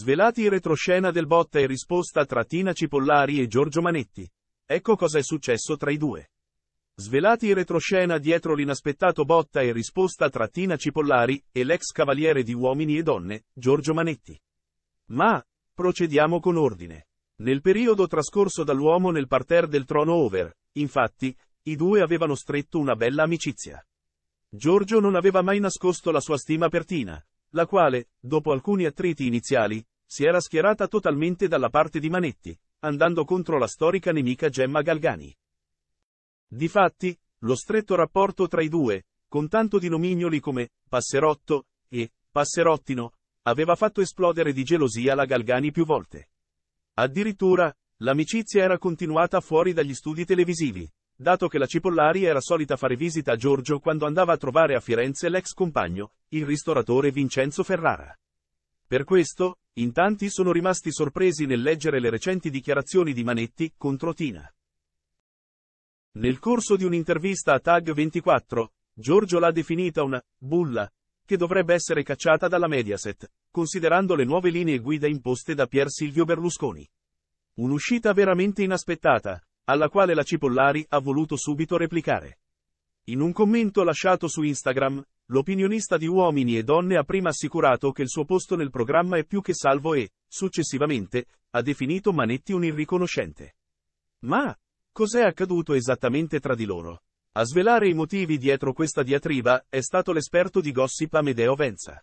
Svelati in retroscena del botta e risposta tra Tina Cipollari e Giorgio Manetti. Ecco cosa è successo tra i due. Svelati in retroscena dietro l'inaspettato botta e risposta tra Tina Cipollari e l'ex cavaliere di Uomini e Donne, Giorgio Manetti. Ma, procediamo con ordine. Nel periodo trascorso dall'uomo nel parterre del trono over, infatti, i due avevano stretto una bella amicizia. Giorgio non aveva mai nascosto la sua stima per Tina, la quale, dopo alcuni attriti iniziali, si era schierata totalmente dalla parte di Manetti, andando contro la storica nemica Gemma Galgani. Difatti, lo stretto rapporto tra i due, con tanto di nomignoli come Passerotto e Passerottino, aveva fatto esplodere di gelosia la Galgani più volte. Addirittura, l'amicizia era continuata fuori dagli studi televisivi, dato che la Cipollari era solita fare visita a Giorgio quando andava a trovare a Firenze l'ex compagno, il ristoratore Vincenzo Ferrara. Per questo, in tanti sono rimasti sorpresi nel leggere le recenti dichiarazioni di Manetti contro Tina. Nel corso di un'intervista a Tag 24, Giorgio l'ha definita una bulla, che dovrebbe essere cacciata dalla Mediaset, considerando le nuove linee guida imposte da Pier Silvio Berlusconi. Un'uscita veramente inaspettata, alla quale la Cipollari ha voluto subito replicare. In un commento lasciato su Instagram, l'opinionista di Uomini e Donne ha prima assicurato che il suo posto nel programma è più che salvo e, successivamente, ha definito Manetti un irriconoscente. Ma, cos'è accaduto esattamente tra di loro? A svelare i motivi dietro questa diatriba è stato l'esperto di gossip Amedeo Venza.